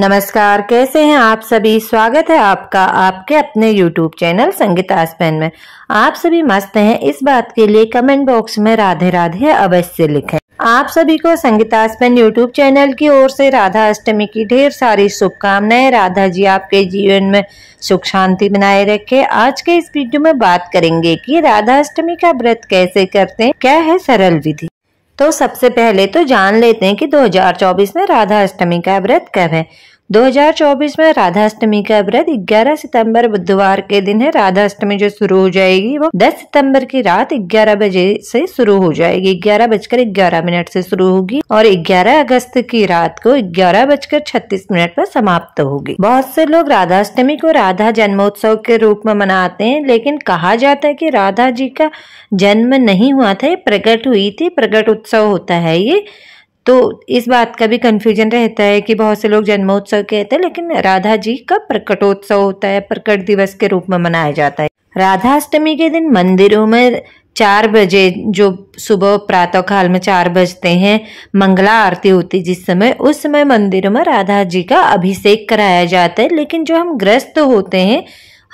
नमस्कार कैसे हैं आप सभी स्वागत है आपका आपके अपने YouTube चैनल संगीता स्पेन में आप सभी मस्त हैं इस बात के लिए कमेंट बॉक्स में राधे राधे अवश्य लिखें आप सभी को संगीता स्पेन यूट्यूब चैनल की ओर से राधा अष्टमी की ढेर सारी शुभकामनाएं राधा जी आपके जीवन में सुख शांति बनाए रखे आज के इस वीडियो में बात करेंगे की राधा अष्टमी का व्रत कैसे करते हैं क्या है सरल विधि तो सबसे पहले तो जान लेते हैं कि 2024 में राधा अष्टमी का व्रत कब है 2024 में राधाष्टमी का व्रत 11 सितंबर बुधवार के दिन है राधाष्टमी जो शुरू हो जाएगी वो 10 सितंबर की रात 11 बजे से शुरू हो जाएगी ग्यारह बजकर ग्यारह मिनट से शुरू होगी और 11 अगस्त की रात को ग्यारह बजकर छत्तीस मिनट पर समाप्त होगी बहुत से लोग राधाष्टमी को राधा जन्मोत्सव के रूप में मनाते हैं लेकिन कहा जाता है की राधा जी का जन्म नहीं हुआ था प्रकट हुई थी प्रकट उत्सव होता है ये तो इस बात का भी कन्फ्यूजन रहता है कि बहुत से लोग जन्मोत्सव कहते हैं लेकिन राधा जी का प्रकटोत्सव होता है प्रकट दिवस के रूप में मनाया जाता है राधाष्टमी के दिन मंदिरों में चार बजे जो सुबह प्रातः काल में चार बजते हैं मंगला आरती होती जिस समय उस समय मंदिरों में राधा जी का अभिषेक कराया जाता है लेकिन जो हम ग्रस्त होते हैं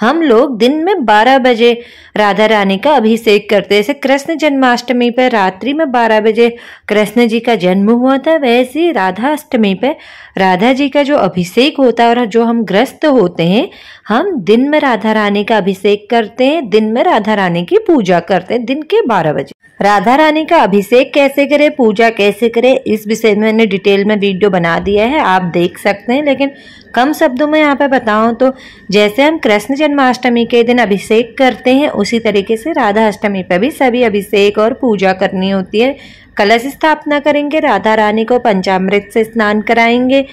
हम लोग दिन में 12 बजे राधा रानी का अभिषेक करते जैसे कृष्ण जन्माष्टमी पर रात्रि में 12 बजे कृष्ण जी का जन्म हुआ था वैसे ही राधा अष्टमी पर राधा जी का जो अभिषेक होता है और जो हम ग्रस्त होते हैं हम दिन में राधा रानी का अभिषेक करते हैं दिन में राधा रानी की पूजा करते हैं दिन के बारह बजे राधा रानी का अभिषेक कैसे करें पूजा कैसे करें इस विषय में मैंने डिटेल में वीडियो बना दिया है आप देख सकते हैं लेकिन कम शब्दों में यहाँ पर बताऊँ तो जैसे हम कृष्ण जन्माष्टमी के दिन अभिषेक करते हैं उसी तरीके से राधा अष्टमी पर भी सभी अभिषेक और पूजा करनी होती है कलश स्थापना करेंगे राधा रानी को पंचामृत से स्नान कराएंगे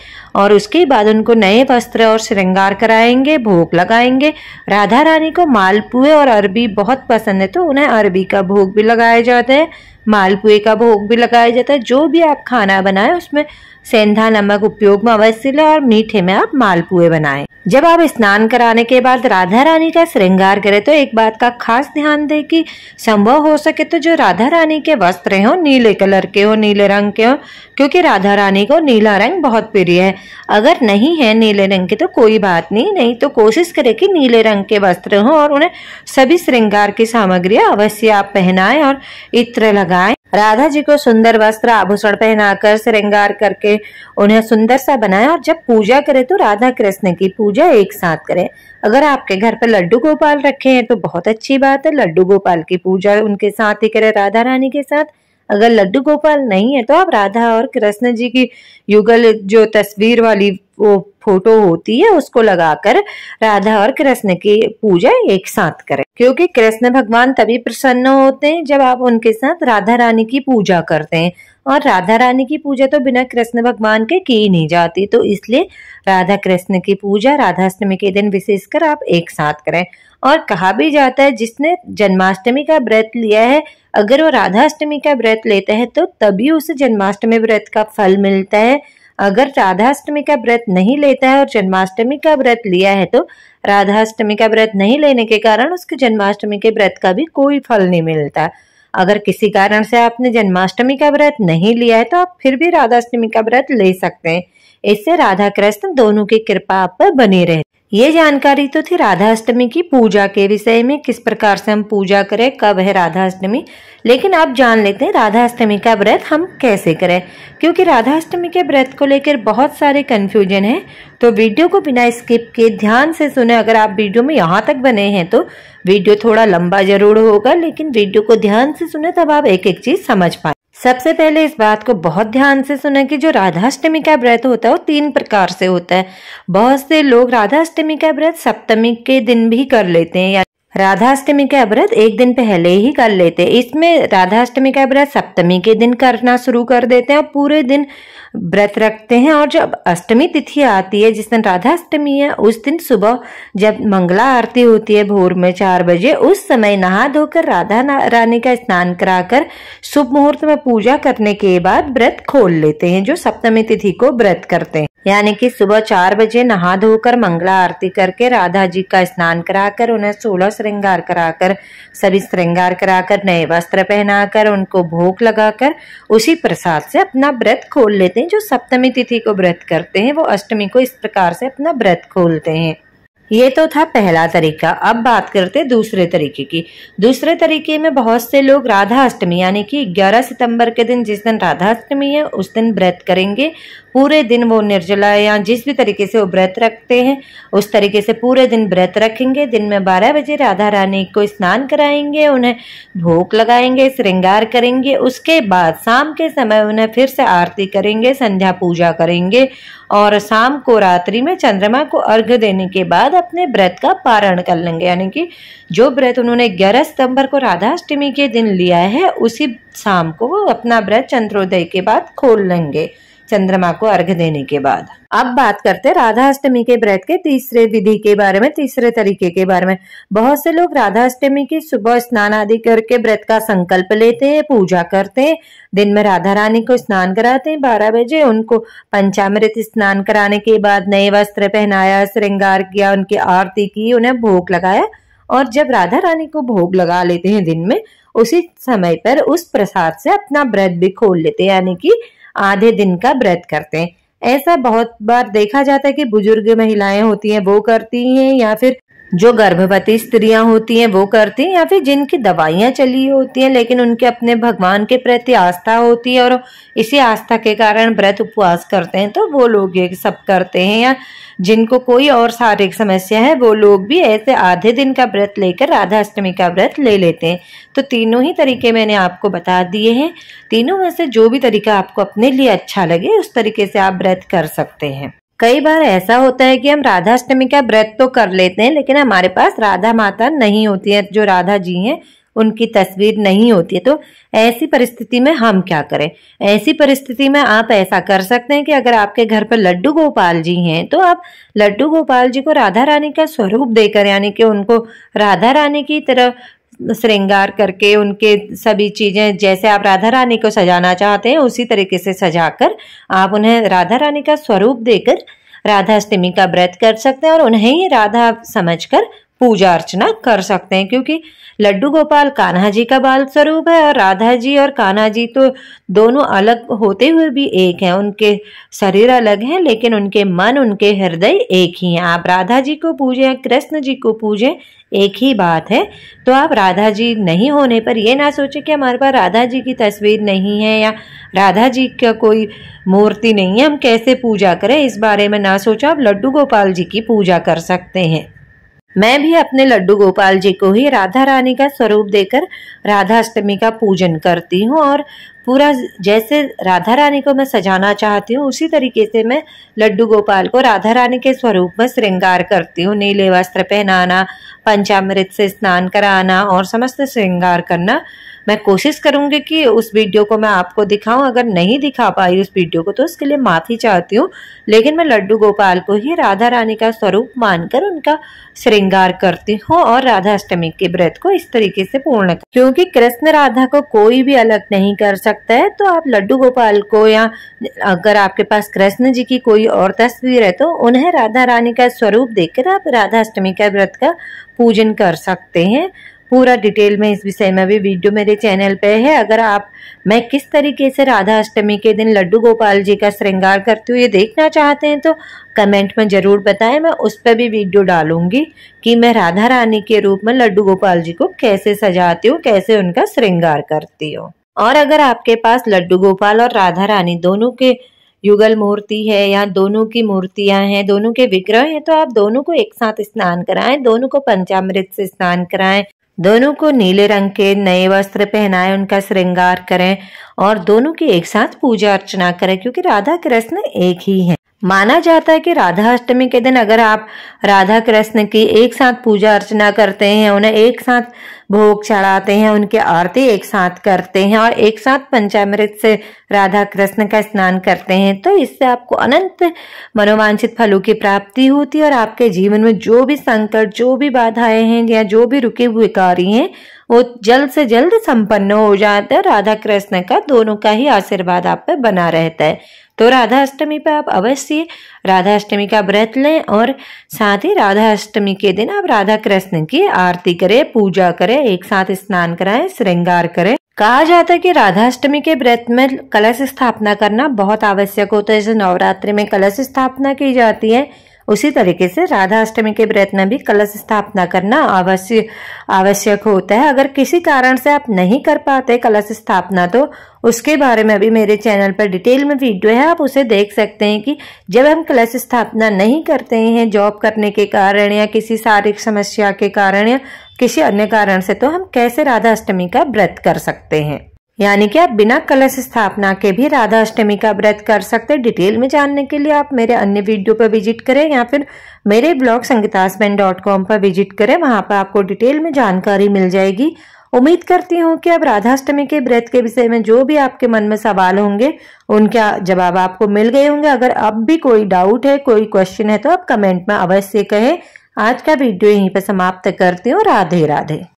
और उसके बाद उनको नए वस्त्र और श्रृंगार कराएंगे भोग लगाएंगे राधा रानी को मालपुए और अरबी बहुत पसंद है तो उन्हें अरबी का भोग भी लगाया जाता है मालपुए का भोग भी लगाया जाता है जो भी आप खाना बनाए उसमें सेंधा नमक उपयोग में अवश्य लें और मीठे में आप मालपुए बनाए जब आप स्नान कराने के बाद राधा रानी का श्रृंगार करें तो एक बात का खास ध्यान दें कि संभव हो सके तो जो राधा रानी के वस्त्र हों नीले कलर के हो नीले रंग के हो क्योंकि राधा रानी को नीला रंग बहुत प्रिय है अगर नहीं है नीले रंग के तो कोई बात नहीं नहीं तो कोशिश करें कि नीले रंग के वस्त्र हों और उन्हें सभी श्रृंगार की सामग्रियाँ अवश्य आप पहनाएं और इत्र लगा राधा जी को सुंदर वस्त्र आभूषण पहनाकर श्रृंगार करके उन्हें सुंदर सा बनाया और जब पूजा करे तो राधा कृष्ण की पूजा एक साथ करें अगर आपके घर पर लड्डू गोपाल रखे हैं तो बहुत अच्छी बात है लड्डू गोपाल की पूजा उनके साथ ही करें राधा रानी के साथ अगर लड्डू गोपाल नहीं है तो आप राधा और कृष्ण जी की युगल जो तस्वीर वाली वो फोटो होती है उसको लगाकर राधा और कृष्ण की पूजा एक साथ करें क्योंकि कृष्ण भगवान तभी प्रसन्न होते हैं जब आप उनके साथ राधा रानी की पूजा करते हैं और राधा रानी की पूजा तो बिना कृष्ण भगवान के की ही नहीं जाती तो इसलिए राधा कृष्ण की पूजा राधाष्टमी के दिन विशेषकर आप एक साथ करें और कहा भी जाता है जिसने जन्माष्टमी का व्रत लिया है अगर वो राधाष्टमी का व्रत लेते हैं तो तभी उसे जन्माष्टमी व्रत का फल मिलता है अगर राधाष्टमी का व्रत नहीं लेता है और जन्माष्टमी का व्रत लिया है तो राधाष्टमी का व्रत नहीं लेने के कारण उसके जन्माष्टमी के व्रत का भी कोई फल नहीं मिलता अगर किसी कारण से आपने जन्माष्टमी का व्रत नहीं लिया है तो आप फिर भी राधाष्टमी का व्रत ले सकते हैं इससे राधा कृष्ण दोनों की कृपा आप पर बनी रहे ये जानकारी तो थी राधाअष्टमी की पूजा के विषय में किस प्रकार से हम पूजा करें कब है राधाअष्टमी लेकिन आप जान लेते हैं राधाअष्टमी का व्रत हम कैसे करें क्योंकि राधाअष्टमी के व्रत को लेकर बहुत सारे कन्फ्यूजन है तो वीडियो को बिना स्किप किए ध्यान से सुने अगर आप वीडियो में यहाँ तक बने हैं तो वीडियो थोड़ा लंबा जरूर होगा लेकिन वीडियो को ध्यान से सुने तब आप एक एक चीज़ समझ पाए सबसे पहले इस बात को बहुत ध्यान से सुने कि जो राधाष्टमी का व्रत होता है वो तीन प्रकार से होता है बहुत से लोग राधाष्टमी का व्रत सप्तमी के दिन भी कर लेते हैं राधाष्टमी का व्रत एक दिन पहले ही कर लेते हैं इसमें राधाष्टमी का व्रत सप्तमी के दिन करना शुरू कर देते हैं और पूरे दिन व्रत रखते हैं और जब अष्टमी तिथि आती है जिस दिन राधाष्टमी है उस दिन सुबह जब मंगला आरती होती है भोर में चार बजे उस समय नहा धोकर राधा रानी का स्नान कराकर शुभ मुहूर्त में पूजा करने के बाद व्रत खोल लेते हैं जो सप्तमी तिथि को व्रत करते हैं यानी कि सुबह चार बजे नहा धोकर मंगला आरती करके राधा जी का स्नान कराकर उन्हें सोलह श्रृंगार कराकर सभी श्रृंगार कराकर नए वस्त्र पहनाकर उनको भोग लगाकर उसी प्रसाद से अपना व्रत खोल लेते हैं जो सप्तमी तिथि को व्रत करते हैं वो अष्टमी को इस प्रकार से अपना व्रत खोलते हैं ये तो था पहला तरीका अब बात करते दूसरे तरीके की दूसरे तरीके में बहुत से लोग राधा अष्टमी यानी कि 11 सितंबर के दिन जिस दिन राधा अष्टमी है उस दिन व्रत करेंगे पूरे दिन वो निर्जला या जिस भी तरीके से वो व्रत रखते हैं उस तरीके से पूरे दिन व्रत रखेंगे दिन में बारह बजे राधा रानी को स्नान कराएंगे उन्हें भोग लगाएंगे श्रृंगार करेंगे उसके बाद शाम के समय उन्हें फिर से आरती करेंगे संध्या पूजा करेंगे और शाम को रात्रि में चंद्रमा को अर्घ देने के बाद अपने व्रत का पारण कर लेंगे यानी कि जो व्रत उन्होंने 11 सितंबर को राधाष्टमी के दिन लिया है उसी शाम को वो अपना व्रत चंद्रोदय के बाद खोल लेंगे चंद्रमा को अर्घ देने के बाद अब बात करते हैं राधा अष्टमी के व्रत के तीसरे विधि के बारे में तीसरे तरीके के बारे में बहुत से लोग राधा अष्टमी की सुबह स्नान आदि करके व्रत का संकल्प लेते हैं पूजा करते हैं दिन में राधा रानी को स्नान कराते हैं बारह बजे उनको पंचामृत स्नान कराने के बाद नए वस्त्र पहनाया श्रृंगार किया उनकी आरती की उन्हें भोग लगाया और जब राधा रानी को भोग लगा लेते हैं दिन में उसी समय पर उस प्रसाद से अपना व्रत भी खोल लेते हैं यानी कि आधे दिन का व्रत करते हैं ऐसा बहुत बार देखा जाता है कि बुजुर्ग महिलाएं होती हैं वो करती हैं या फिर जो गर्भवती स्त्रियां होती हैं वो करती हैं या फिर जिनकी दवाइयाँ चली होती हैं लेकिन उनके अपने भगवान के प्रति आस्था होती है और इसी आस्था के कारण व्रत उपवास करते हैं तो वो लोग ये सब करते हैं या जिनको कोई और शारीरिक समस्या है वो लोग भी ऐसे आधे दिन का व्रत लेकर राधा अष्टमी का व्रत ले लेते हैं तो तीनों ही तरीके मैंने आपको बता दिए हैं तीनों में से जो भी तरीका आपको अपने लिए अच्छा लगे उस तरीके से आप व्रत कर सकते हैं कई बार ऐसा होता है कि हम राधाष्टमी का व्रत तो कर लेते हैं लेकिन हमारे पास राधा माता नहीं होती है जो राधा जी हैं उनकी तस्वीर नहीं होती है तो ऐसी परिस्थिति में हम क्या करें ऐसी परिस्थिति में आप ऐसा कर सकते हैं कि अगर आपके घर पर लड्डू गोपाल जी हैं तो आप लड्डू गोपाल जी को राधा रानी का स्वरूप देकर यानी कि उनको राधा रानी की तरह श्रृंगार करके उनके सभी चीज़ें जैसे आप राधा रानी को सजाना चाहते हैं उसी तरीके से सजाकर आप उन्हें राधा रानी का स्वरूप देकर राधाअष्टमी का व्रत कर सकते हैं और उन्हें ही राधा समझकर पूजा अर्चना कर सकते हैं क्योंकि लड्डू गोपाल कान्हा जी का बाल स्वरूप है और राधा जी और कान्हा जी तो दोनों अलग होते हुए भी एक हैं उनके शरीर अलग हैं लेकिन उनके मन उनके हृदय एक ही हैं आप राधा जी को पूजें या कृष्ण जी को पूजें एक ही बात है तो आप राधा जी नहीं होने पर यह ना सोचें कि हमारे पास राधा जी की तस्वीर नहीं है या राधा जी का कोई मूर्ति नहीं है हम कैसे पूजा करें इस बारे में ना सोचो आप लड्डू गोपाल जी की पूजा कर सकते हैं मैं भी अपने लड्डू गोपाल जी को ही राधा रानी का स्वरूप देकर राधाष्टमी का पूजन करती हूँ और पूरा जैसे राधा रानी को मैं सजाना चाहती हूँ उसी तरीके से मैं लड्डू गोपाल को राधा रानी के स्वरूप में श्रृंगार करती हूँ नीले वस्त्र पहनाना पंचामृत से स्नान कराना और समस्त श्रृंगार करना मैं कोशिश करूंगी कि उस वीडियो को मैं आपको दिखाऊं अगर नहीं दिखा पाई उस वीडियो को तो उसके लिए माफ़ी चाहती हूँ लेकिन मैं लड्डू गोपाल को ही राधा रानी का स्वरूप मानकर उनका श्रृंगार करती हूँ और राधा अष्टमी के व्रत को इस तरीके से पूर्ण क्योंकि कृष्ण राधा को कोई भी अलग नहीं कर सकता लगता है तो आप लड्डू गोपाल को या अगर आपके पास कृष्ण जी की कोई और तस्वीर है तो उन्हें राधा रानी का स्वरूप देखकर आप राधा अष्टमी का व्रत का पूजन कर सकते हैं पूरा डिटेल में इस विषय में भी वीडियो मेरे चैनल पे है अगर आप मैं किस तरीके से राधा अष्टमी के दिन लड्डू गोपाल जी का श्रृंगार करती हूँ ये देखना चाहते हैं तो कमेंट में ज़रूर बताएं मैं उस पर भी वीडियो डालूंगी कि मैं राधा रानी के रूप में लड्डू गोपाल जी को कैसे सजाती हूँ कैसे उनका श्रृंगार करती हूँ और अगर आपके पास लड्डू गोपाल और राधा रानी दोनों के युगल मूर्ति है या दोनों की मूर्तियां हैं दोनों के विग्रह हैं तो आप दोनों को एक साथ स्नान कराएं दोनों को पंचामृत से स्नान कराएं दोनों को नीले रंग के नए वस्त्र पहनाएं उनका श्रृंगार करें और दोनों की एक साथ पूजा अर्चना करें क्योंकि राधा कृष्ण एक ही है माना जाता है कि राधा अष्टमी के दिन अगर आप राधा कृष्ण की एक साथ पूजा अर्चना करते हैं उन्हें एक साथ भोग चढ़ाते हैं उनकी आरती एक साथ करते हैं और एक साथ पंचामृत से राधा कृष्ण का स्नान करते हैं तो इससे आपको अनंत मनोवांछित फलों की प्राप्ति होती है और आपके जीवन में जो भी संकट जो भी बाधाएं हैं या जो भी रुके हुए कार्य हैं वो जल्द से जल्द संपन्न हो जाता है राधा कृष्ण का दोनों का ही आशीर्वाद आप पे बना रहता है तो राधा अष्टमी पर आप अवश्य राधा अष्टमी का व्रत लें और साथ ही राधा अष्टमी के दिन आप राधा कृष्ण की आरती करें पूजा करें एक साथ स्नान कराएं श्रृंगार करें कहा जाता है कि राधाअष्टमी के व्रत में कलश स्थापना करना बहुत आवश्यक होता है जैसे नवरात्रि में कलश स्थापना की जाती है उसी तरीके से राधा अष्टमी के व्रत में भी कलश स्थापना करना अवश्य आवश्यक होता है अगर किसी कारण से आप नहीं कर पाते कलश स्थापना तो उसके बारे में भी मेरे चैनल पर डिटेल में वीडियो है आप उसे देख सकते हैं कि जब हम कलश स्थापना नहीं करते हैं जॉब करने के कारण या किसी शारीरिक समस्या के कारण या किसी अन्य कारण से तो हम कैसे राधा अष्टमी का व्रत कर सकते हैं यानी कि आप बिना कलश स्थापना के भी राधा अष्टमी का व्रत कर सकते हैं डिटेल में जानने के लिए आप मेरे अन्य वीडियो पर विजिट करें या फिर मेरे ब्लॉग संगीतास डॉट कॉम पर विजिट करें वहां पर आपको डिटेल में जानकारी मिल जाएगी उम्मीद करती हूँ कि अब राधाष्टमी के व्रत के विषय में जो भी आपके मन में सवाल होंगे उनके जवाब आपको मिल गए होंगे अगर अब भी कोई डाउट है कोई क्वेश्चन है तो आप कमेंट में अवश्य कहें आज का वीडियो यहीं पर समाप्त करती हूँ राधे राधे